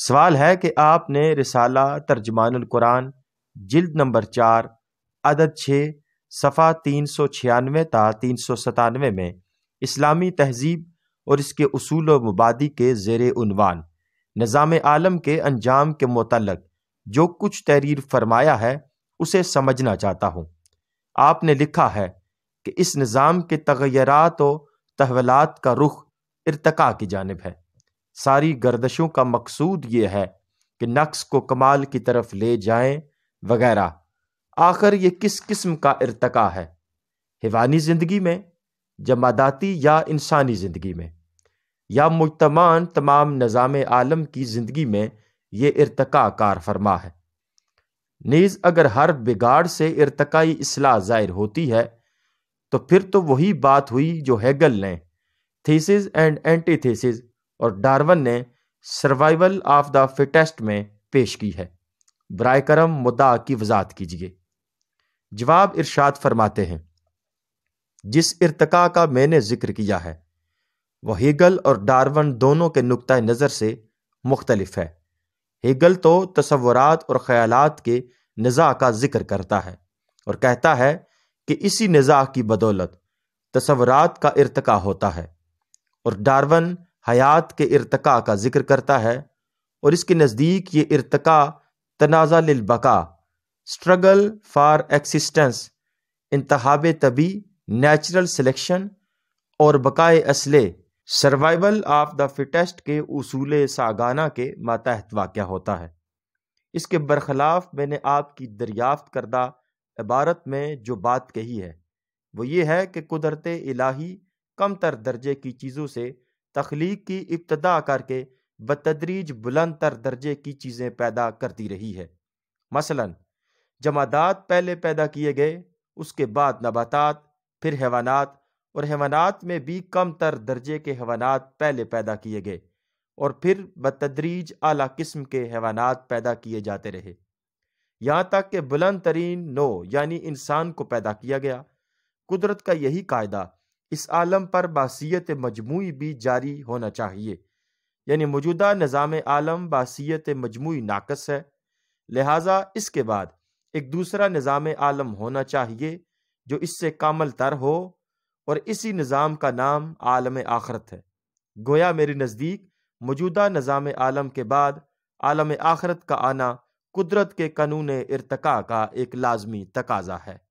सवाल है कि आपने रिसाला तर्जमान कुरान जिल्द नंबर चार अदद छः सफ़ा तीन सौ छियानवे ता तीन सौ सतानवे में इस्लामी तहजीब और इसके असूल व मुबादी के जेर उनवान निज़ाम आलम के अंजाम के मतलब जो कुछ तहरीर फरमाया है उसे समझना चाहता हूँ आपने लिखा है कि इस निज़ाम के तगैरत व तहवलात का रुख इरतका की जानब है सारी गर्दशों का मकसूद ये है कि नक्स को कमाल की तरफ ले जाएं वगैरह आखिर ये किस किस्म का इरतका है हिवानी ज़िंदगी में जमादाती या इंसानी ज़िंदगी में या मुजतमान तमाम निज़ाम आलम की ज़िंदगी में ये इरतका कार फरमा है नीज़ अगर हर बिगाड़ से इरतकाई असलाह ज़ाहिर होती है तो फिर तो वही बात हुई जो हैगल ने थीसिस एंड एंटी थीसिस और डार्वन ने सर्वाइवल ऑफ द फिटेस्ट में पेश की है बर करम मुद्दा की वजात कीजिए जवाब इरशाद फरमाते हैं जिस इरतका का मैंने जिक्र किया है वह हीगल और डार्वन दोनों के नुक़ नज़र से मुख्तलफ है हेगल तो तस्वुरात और ख़्यालात के नज़ा का जिक्र करता है और कहता है कि इसी नज़ा की बदौलत तस्वुरात का इरतका होता है और डार्वन हयात के इरतका का जिक्र करता है और इसके नज़दीक ये इरतका तनाज़ा लिलबका स्ट्रगल फॉर एक्सिस्टेंस इंतहाब तबी नेचुरल सिलेक्शन और बकाए असले सर्वाइवल ऑफ द फिटेस्ट के उसूल सागाना के मातहत वाक़ होता है इसके बरखलाफ मैंने आपकी दरियाफ्त करदा इबारत में जो बात कही है वो ये है कि कुदरत इलाही कम तर दर्जे की चीज़ों से तख्लीक की इब्तदा करके बतदरीज बुलंद तर दर्जे की चीज़ें पैदा करती रही है मसलन जमादात पहले पैदा किए गए उसके बाद नबातात फिर हैवानात और हैवानात में भी कम तर दर्जे के हैवानात पहले पैदा किए गए और फिर बतदरीज आला किस्म के हैवानात पैदा किए जाते रहे यहाँ तक कि बुलंद तरीन नो यानी इंसान को पैदा किया गया कुदरत का यही कायदा इस आलम पर बासीत मजमू भी जारी होना चाहिए यानी मौजूदा निज़ाम आलम बासीत मजमू नाकस है लिहाजा इसके बाद एक दूसरा निज़ाम आलम होना चाहिए जो इससे कामल तर हो और इसी निज़ाम का नाम आलम आखरत है गोया मेरे नज़दीक मौजूदा निज़ाम आलम के बाद आलम आखरत का आना कुदरत के कानून इरतका का एक लाजमी तकाजा है